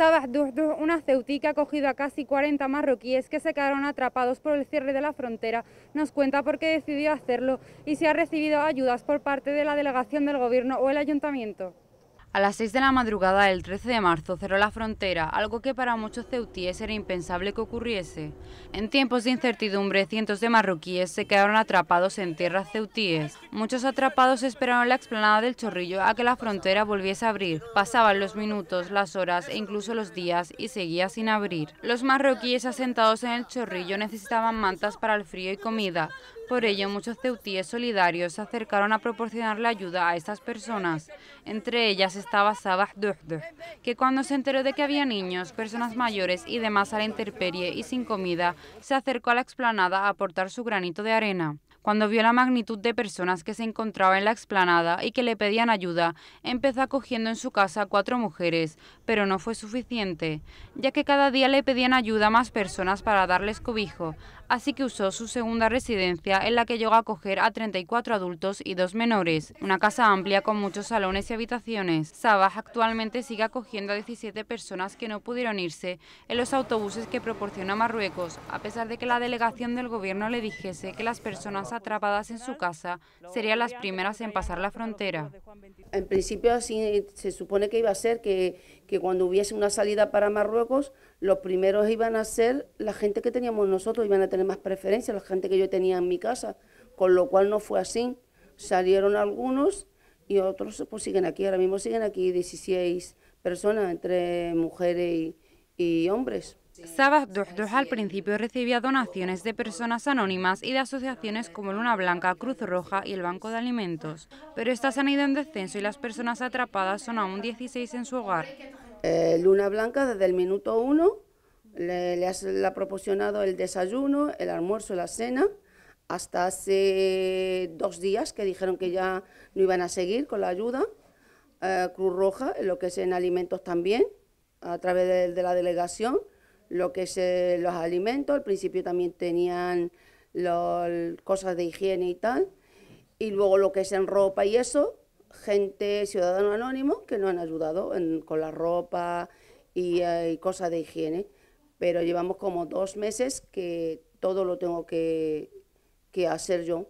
Sabah una ceutí que ha cogido a casi 40 marroquíes que se quedaron atrapados por el cierre de la frontera, nos cuenta por qué decidió hacerlo y si ha recibido ayudas por parte de la delegación del gobierno o el ayuntamiento. A las 6 de la madrugada del 13 de marzo cerró la frontera, algo que para muchos ceutíes era impensable que ocurriese. En tiempos de incertidumbre, cientos de marroquíes se quedaron atrapados en tierras ceutíes. Muchos atrapados esperaron la explanada del Chorrillo a que la frontera volviese a abrir. Pasaban los minutos, las horas e incluso los días y seguía sin abrir. Los marroquíes asentados en el Chorrillo necesitaban mantas para el frío y comida, por ello, muchos ceutíes solidarios se acercaron a proporcionar la ayuda a estas personas. Entre ellas estaba Sabah que cuando se enteró de que había niños, personas mayores y demás a la intemperie y sin comida, se acercó a la explanada a aportar su granito de arena. Cuando vio la magnitud de personas que se encontraba en la explanada y que le pedían ayuda, empezó acogiendo en su casa a cuatro mujeres, pero no fue suficiente, ya que cada día le pedían ayuda a más personas para darles cobijo, así que usó su segunda residencia en la que llegó a acoger a 34 adultos y dos menores, una casa amplia con muchos salones y habitaciones. Sabah actualmente sigue acogiendo a 17 personas que no pudieron irse en los autobuses que proporciona Marruecos, a pesar de que la delegación del gobierno le dijese que las personas atrapadas en su casa serían las primeras en pasar la frontera. En principio así se supone que iba a ser que, cuando hubiese una salida para Marruecos, los primeros iban a ser la gente que teníamos nosotros, iban a tener más preferencia, la gente que yo tenía en mi casa, con lo cual no fue así. Salieron algunos y otros pues siguen aquí, ahora mismo siguen aquí 16 personas entre mujeres y hombres. Sabah Dujduj al principio recibía donaciones de personas anónimas y de asociaciones como Luna Blanca, Cruz Roja y el Banco de Alimentos, pero estas han ido en descenso y las personas atrapadas son aún 16 en su hogar. Eh, Luna Blanca desde el minuto 1 le, ha proporcionado el desayuno, el almuerzo, y la cena, hasta hace dos días que dijeron que ya no iban a seguir con la ayuda. Eh, Cruz Roja, en lo que es en alimentos también, a través de la delegación, lo que es eh, los alimentos, al principio también tenían las cosas de higiene y tal, y luego lo que es en ropa y eso, gente, ciudadano anónimo, que nos han ayudado con la ropa eh, y, cosas de higiene, pero llevamos como dos meses que todo lo tengo que hacer yo.